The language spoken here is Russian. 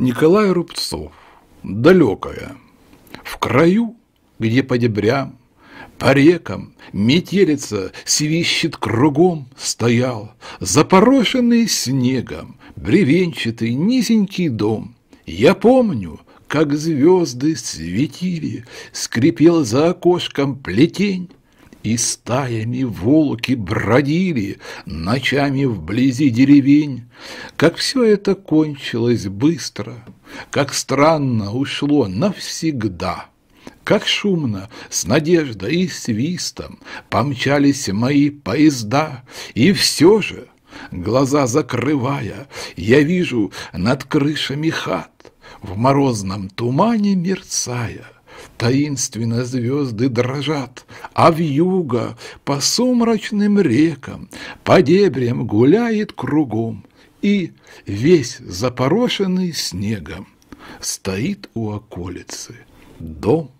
Николай Рубцов. Далекая. В краю, где по дебрям, по рекам метелица свищет кругом стоял, Запорошенный снегом, бревенчатый низенький дом. Я помню, как звезды светили, скрипел за окошком плетень, и стаями волки бродили ночами вблизи деревень. Как все это кончилось быстро, как странно ушло навсегда. Как шумно, с надеждой и свистом помчались мои поезда, и все же, глаза закрывая, я вижу над крышами хат, в морозном тумане мерцая, таинственно звезды дрожат, а в вьюга по сумрачным рекам, по дебрям гуляет кругом, и весь запорошенный снегом стоит у околицы дом